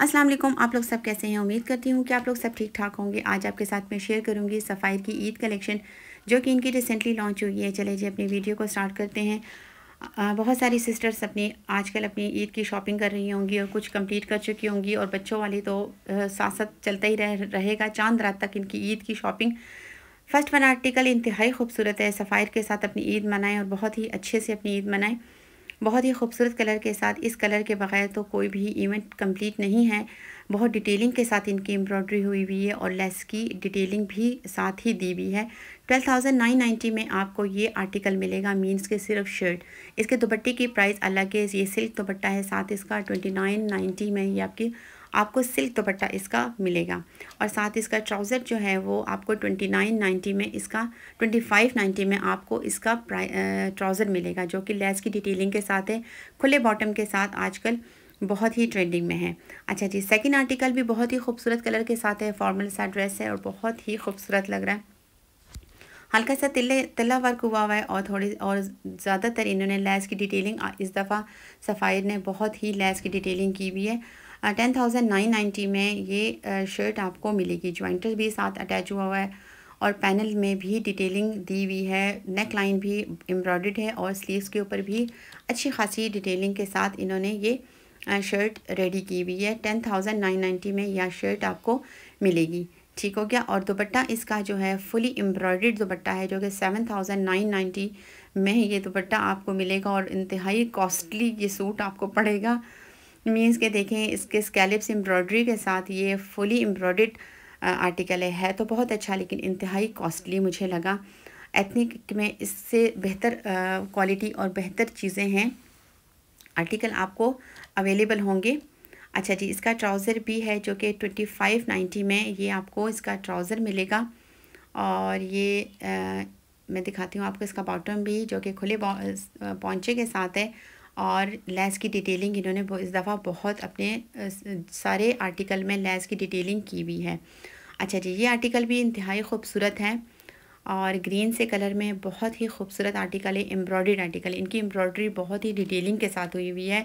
अस्सलाम वालेकुम आप लोग सब कैसे हैं उम्मीद करती हूँ कि आप लोग सब ठीक ठाक होंगे आज आपके साथ मैं शेयर करूँगी सफ़ायर की ईद कलेक्शन जो कि इनकी रिसेंटली लॉन्च हुई है चले जी अपनी वीडियो को स्टार्ट करते हैं आ, बहुत सारी सिस्टर्स अपनी आजकल अपनी ईद की शॉपिंग कर रही होंगी और कुछ कंप्लीट कर चुकी होंगी और बच्चों वाली तो साथ साथ चलता ही रह रहेगा चांद रात तक इनकी ईद की शॉपिंग फर्स्ट वन आर्टिकल इंतहाई खूबसूरत है सफ़ायर के साथ अपनी ईद मनाएं और बहुत ही अच्छे से अपनी ईद मनाएं बहुत ही खूबसूरत कलर के साथ इस कलर के बगैर तो कोई भी इवेंट कंप्लीट नहीं है बहुत डिटेलिंग के साथ इनकी एम्ब्रॉयडरी हुई हुई है और लेस की डिटेलिंग भी साथ ही दी हुई है ट्वेल्व थाउजेंड नाइन नाइन्टी में आपको ये आर्टिकल मिलेगा मीन्स के सिर्फ शर्ट इसके दुपट्टे की प्राइस अलग है ये सिल्क दुपट्टा है साथ इसका ट्वेंटी नाइन नाइन्टी में ये आपकी आपको सिल्क दुपट्टा इसका मिलेगा और साथ इसका ट्राउज़र जो है वो आपको ट्वेंटी नाइन नाइन्टी में इसका ट्वेंटी फाइव नाइन्टी में आपको इसका ट्राउज़र मिलेगा जो कि लेस की डिटेलिंग के साथ है खुले बॉटम के साथ आजकल बहुत ही ट्रेंडिंग में है अच्छा जी सेकेंड आर्टिकल भी बहुत ही खूबसूरत कलर के साथ है फॉर्मल सा ड्रेस है और बहुत ही खूबसूरत लग रहा है हल्का सा तिले तिला वर्क हुआ हुआ है और थोड़ी और ज़्यादातर इन्होंने लैस की डिटेलिंग इस दफ़ा सफ़ायर ने बहुत ही लैस की डिटेलिंग की हुई है टेन थाउजेंड नाइन नाइन्टी में ये शर्ट आपको मिलेगी ज्वाइंटर भी साथ अटैच हुआ हुआ है और पैनल में भी डिटेलिंग दी हुई है नेक लाइन भी एम्ब्रॉयड है और स्लीव्स के ऊपर भी अच्छी खासी डिटेलिंग के साथ इन्होंने ये शर्ट रेडी की हुई है टेन थाउजेंड नाइन नाइन्टी में यह शर्ट आपको मिलेगी ठीक हो गया और दुपट्टा इसका जो है फुली एम्ब्रॉयड दुपट्टा है जो कि सेवन थाउजेंड नाइन नाइन्टी में ये दुपट्टा आपको मिलेगा और इंतहाई कॉस्टली ये सूट आपको पड़ेगा मीन्स के देखें इसके स्केलिप्स एम्ब्रॉयडरी के साथ ये फुली एम्ब्रॉयड आर्टिकल है तो बहुत अच्छा लेकिन इंतहाई कॉस्टली मुझे लगा एथनिक में इससे बेहतर क्वालिटी और बेहतर चीज़ें हैं आर्टिकल आपको अवेलेबल होंगे अच्छा जी इसका ट्राउज़र भी है जो कि ट्वेंटी फाइव नाइन्टी में ये आपको इसका ट्राउज़र मिलेगा और ये आ, मैं दिखाती हूँ आपको इसका बॉटम भी जो कि खुले पौचे के साथ है और लैस की डिटेलिंग इन्होंने इस दफ़ा बहुत अपने सारे आर्टिकल में लैस की डिटेलिंग की हुई है अच्छा जी ये आर्टिकल भी इंतहाई खूबसूरत है और ग्रीन से कलर में बहुत ही खूबसूरत आर्टिकल है एम्ब्रॉयड आर्टिकल इनकी एम्ब्रॉयडरी बहुत ही डिटेलिंग के साथ हुई हुई है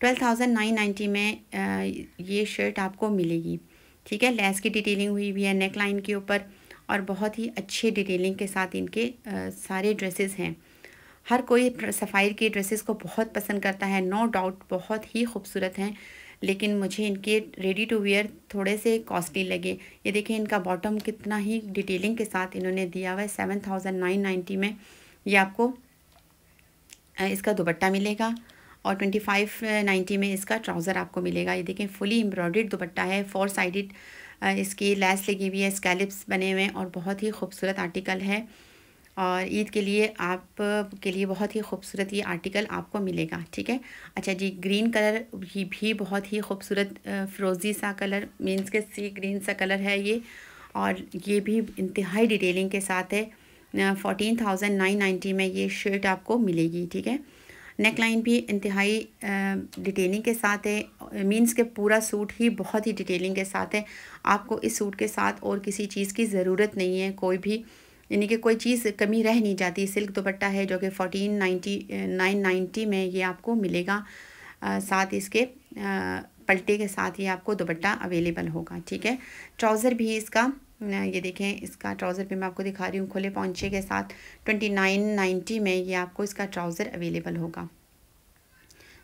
ट्वेल्व थाउजेंड नाइन नाइन्टी में ये शर्ट आपको मिलेगी ठीक है लेस की डिटेलिंग हुई हुई है नेक लाइन के ऊपर और बहुत ही अच्छे डिटेलिंग के साथ इनके सारे ड्रेसेस हैं हर कोई सफ़ायर के ड्रेसेस को बहुत पसंद करता है नो डाउट बहुत ही खूबसूरत हैं लेकिन मुझे इनके रेडी टू वेयर थोड़े से कॉस्टली लगे ये देखिए इनका बॉटम कितना ही डिटेलिंग के साथ इन्होंने दिया हुआ है सेवन थाउजेंड नाइन नाइन्टी में ये आपको इसका दुपट्टा मिलेगा और ट्वेंटी फाइव नाइन्टी में इसका ट्राउज़र आपको मिलेगा ये देखें फुली एम्ब्रॉयड दुपट्टा है फोर साइडेड इसकी लैस लगी हुई है स्कैलिप्स बने हुए हैं और बहुत ही खूबसूरत आर्टिकल है और ईद के लिए आप के लिए बहुत ही खूबसूरत ये आर्टिकल आपको मिलेगा ठीक है अच्छा जी ग्रीन कलर भी, भी बहुत ही खूबसूरत फ्रोज़ी सा कलर मीन्स के सी ग्रीन सा कलर है ये और ये भी इंतहाई डिटेलिंग के साथ है फ़ोटीन थाउजेंड नाइन नाइन्टी में ये शर्ट आपको मिलेगी ठीक है नेक लाइन भी इंतहाई डिटेलिंग के साथ है मीन्स के पूरा सूट ही बहुत ही डिटेलिंग के साथ है आपको इस सूट के साथ और किसी चीज़ की ज़रूरत नहीं है कोई भी यानी कि कोई चीज़ कमी रह नहीं जाती सिल्क दुपट्टा है जो कि फोर्टीन नाइन्टी नाइन नाइन्टी में ये आपको मिलेगा आ, साथ इसके आ, पलटे के साथ ये आपको दुपट्टा अवेलेबल होगा ठीक है ट्राउज़र भी इसका ये देखें इसका ट्राउज़र भी मैं आपको दिखा रही हूँ खुले पहुँचे के साथ ट्वेंटी नाइन नाइन्टी में ये आपको इसका ट्राउज़र अवेलेबल होगा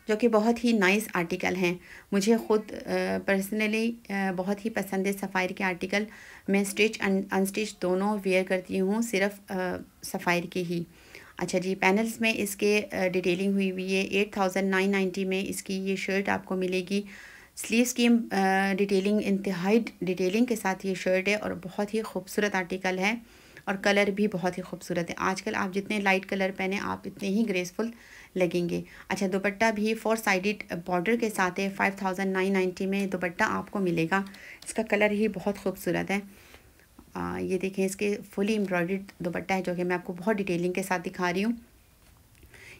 जो कि बहुत ही नाइस आर्टिकल हैं मुझे ख़ुद पर्सनली बहुत ही पसंद है सफ़ायर के आर्टिकल मैं स्टिच अनस्टिच दोनों वेयर करती हूँ सिर्फ सफ़ायर के ही अच्छा जी पैनल्स में इसके डिटेलिंग हुई हुई है एट थाउजेंड नाइन नाइन्टी में इसकी ये शर्ट आपको मिलेगी स्लीव्स की डिटेलिंग इंतहाई डिटेलिंग के साथ ये शर्ट है और बहुत ही खूबसूरत आर्टिकल है और कलर भी बहुत ही खूबसूरत है आजकल आप जितने लाइट कलर पहने आप इतने ही ग्रेसफुल लगेंगे अच्छा दुपट्टा भी फोर साइडेड बॉर्डर के साथ है फाइव थाउजेंड नाइन नाइन्टी में दुपट्टा आपको मिलेगा इसका कलर ही बहुत खूबसूरत है आ, ये देखें इसके फुली एम्ब्रॉयड दुपट्टा है जो कि मैं आपको बहुत डिटेलिंग के साथ दिखा रही हूँ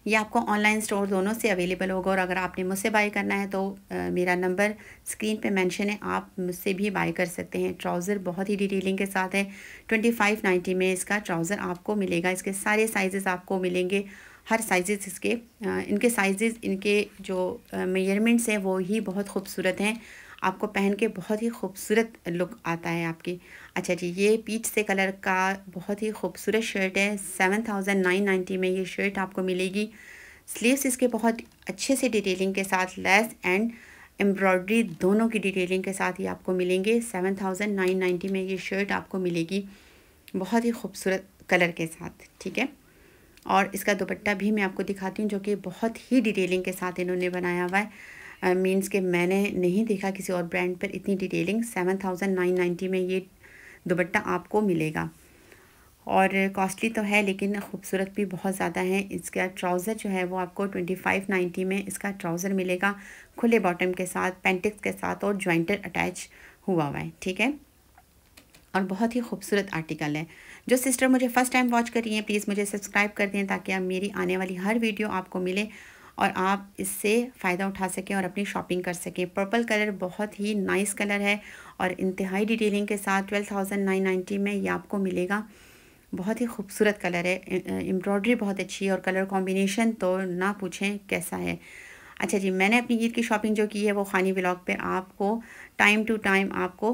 ये आपको ऑनलाइन स्टोर दोनों से अवेलेबल होगा और अगर आपने मुझसे बाय करना है तो आ, मेरा नंबर स्क्रीन पे मेंशन है आप मुझसे भी बाय कर सकते हैं ट्राउज़र बहुत ही डिटेलिंग के साथ है ट्वेंटी फाइव नाइन्टी में इसका ट्राउज़र आपको मिलेगा इसके सारे साइजेस आपको मिलेंगे हर साइजेस इसके आ, इनके साइजेस इनके जो मेजरमेंट्स हैं वो ही बहुत खूबसूरत हैं आपको पहन के बहुत ही खूबसूरत लुक आता है आपकी अच्छा जी ये पीच से कलर का बहुत ही खूबसूरत शर्ट है सेवन थाउजेंड नाइन नाइन्टी में ये शर्ट आपको मिलेगी स्लीव्स इसके बहुत अच्छे से डिटेलिंग के साथ लेस एंड एम्ब्रॉयडरी दोनों की डिटेलिंग के साथ ही आपको मिलेंगे सेवन थाउजेंड नाइन नाइन्टी में ये शर्ट आपको मिलेगी बहुत ही खूबसूरत कलर के साथ ठीक है और इसका दुपट्टा भी मैं आपको दिखाती हूँ जो कि बहुत ही डिटेलिंग के साथ इन्होंने बनाया हुआ है मीन्स कि मैंने नहीं देखा किसी और ब्रांड पर इतनी detailing seven thousand nine ninety में ये दुपट्टा आपको मिलेगा और कॉस्टली तो है लेकिन खूबसूरत भी बहुत ज़्यादा है इसका ट्राउज़र जो है वो आपको ट्वेंटी फाइव नाइन्टी में इसका ट्राउज़र मिलेगा खुले बॉटम के साथ पेंटिक्स के साथ और जॉइंटर अटैच हुआ हुआ है ठीक है और बहुत ही खूबसूरत आर्टिकल है जो सिस्टर मुझे फ़र्स्ट टाइम वॉच कर रही हैं प्लीज़ मुझे सब्सक्राइब कर दें ताकि आप मेरी आने वाली हर वीडियो आपको मिले और आप इससे फ़ायदा उठा सकें और अपनी शॉपिंग कर सकें पर्पल कलर बहुत ही नाइस कलर है और इंतहाई डिटेलिंग के साथ ट्वेल्व थाउजेंड नाइन नाइन्टी में ये आपको मिलेगा बहुत ही खूबसूरत कलर है एम्ब्रॉयडरी बहुत अच्छी है और कलर कॉम्बिनेशन तो ना पूछें कैसा है अच्छा जी मैंने अपनी ईद की शॉपिंग जो की है वो खानी ब्लॉग पर आपको टाइम टू टाइम आपको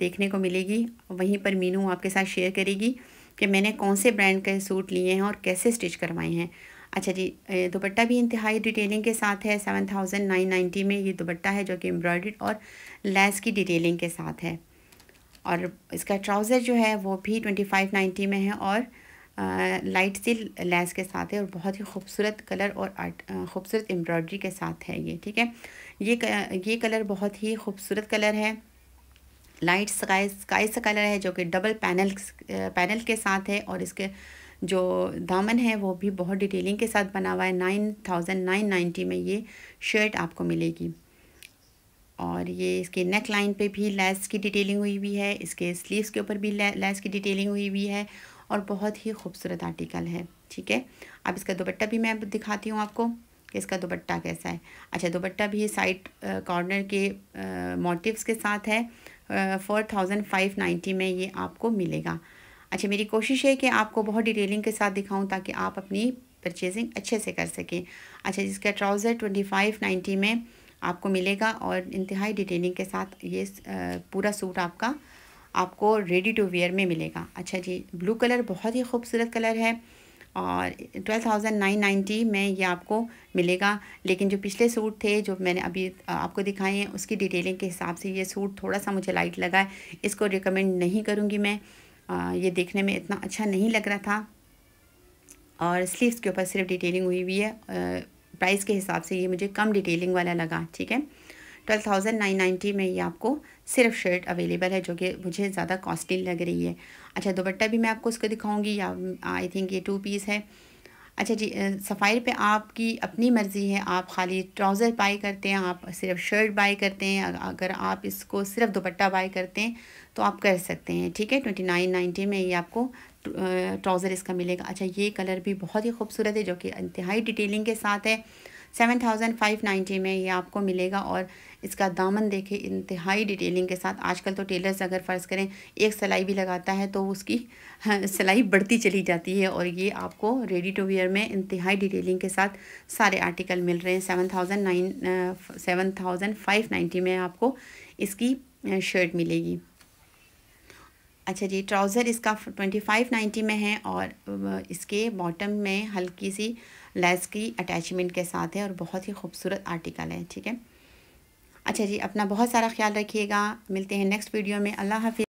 देखने को मिलेगी वहीं पर मीनू आपके साथ शेयर करेगी कि मैंने कौन से ब्रांड के सूट लिए हैं और कैसे स्टिच करवाए हैं अच्छा जी दुपट्टा भी इंतहाई डिटेलिंग के साथ है सेवन थाउजेंड नाइन नाइन्टी में ये दुपट्टा है जो कि एम्ब्रॉयड और लेस की डिटेलिंग के साथ है और इसका ट्राउज़र जो है वो भी ट्वेंटी फाइव नाइन्टी में है और आ, लाइट सी लेस के साथ है और बहुत ही खूबसूरत कलर और आर्ट खूबसूरत एम्ब्रॉयड्री के साथ है ये ठीक है ये ये कलर बहुत ही खूबसूरत कलर है लाइट स्काई स्काई सा कलर है जो कि डबल पैनल पैनल के साथ है और इसके जो दामन है वो भी बहुत डिटेलिंग के साथ बना हुआ है नाइन थाउजेंड नाइन नाइन्टी में ये शर्ट आपको मिलेगी और ये इसके नेक लाइन पे भी लेस की डिटेलिंग हुई हुई है इसके स्लीव्स के ऊपर भी लेस की डिटेलिंग हुई हुई है और बहुत ही खूबसूरत आर्टिकल है ठीक है अब इसका दुपट्टा भी मैं दिखाती हूँ आपको कि इसका दुपट्टा कैसा है अच्छा दुपट्टा भी साइड कॉर्नर के मोटिव्स के साथ है फोर थाउजेंड फाइव नाइन्टी में ये आपको मिलेगा अच्छा मेरी कोशिश है कि आपको बहुत डिटेलिंग के साथ दिखाऊं ताकि आप अपनी परचेजिंग अच्छे से कर सकें अच्छा जिसका ट्राउज़र ट्वेंटी फाइव नाइन्टी में आपको मिलेगा और इंतहाई डिटेलिंग के साथ ये पूरा सूट आपका आपको रेडी टू वेयर में मिलेगा अच्छा जी ब्लू कलर बहुत ही खूबसूरत कलर है और ट्वेल्व थाउजेंड नाइन नाइन्टी में ये आपको मिलेगा लेकिन जो पिछले सूट थे जो मैंने अभी आपको दिखाए हैं उसकी डिटेलिंग के हिसाब से ये सूट थोड़ा सा मुझे लाइट लगा है इसको रिकमेंड नहीं करूँगी मैं ये देखने में इतना अच्छा नहीं लग रहा था और स्लीव्स के ऊपर सिर्फ डिटेलिंग हुई हुई है प्राइस के हिसाब से ये मुझे कम डिटेलिंग वाला लगा ठीक है ट्वेल्व थाउजेंड नाइन नाइन्टी में ये आपको सिर्फ शर्ट अवेलेबल है जो कि मुझे ज़्यादा कॉस्टली लग रही है अच्छा दुपट्टा भी मैं आपको उसको दिखाऊंगी या आई थिंक ये टू पीस है अच्छा जी सफ़ारी पे आपकी अपनी मर्ज़ी है आप खाली ट्राउज़र बाई करते हैं आप सिर्फ शर्ट बाई करते हैं अगर आप इसको सिर्फ दुपट्टा बाई करते हैं तो आप कर सकते हैं ठीक है ट्वेंटी नाइन नाइन्टी में ये आपको ट्राउज़र इसका मिलेगा अच्छा ये कलर भी बहुत ही खूबसूरत है जो कि इंतहाई डिटेलिंग के साथ है सेवन थाउजेंड फाइव नाइन्टी में ये आपको मिलेगा और इसका दामन देखें इंतहाई डिटेलिंग के साथ आजकल तो टेलर्स अगर फ़र्ज़ करें एक सिलाई भी लगाता है तो उसकी हाँ, सिलाई बढ़ती चली जाती है और ये आपको रेडी टू वेयर में इंतहाई डिटेलिंग के साथ सारे आर्टिकल मिल रहे हैं seven thousand nine seven thousand five ninety में आपको इसकी शर्ट मिलेगी अच्छा जी ट्राउज़र इसका ट्वेंटी फाइव नाइन्टी में है और इसके बॉटम में हल्की सी लेस की अटैचमेंट के साथ है और बहुत ही खूबसूरत आर्टिकल है ठीक है अच्छा जी अपना बहुत सारा ख्याल रखिएगा मिलते हैं नेक्स्ट वीडियो में अल्लाह हाफि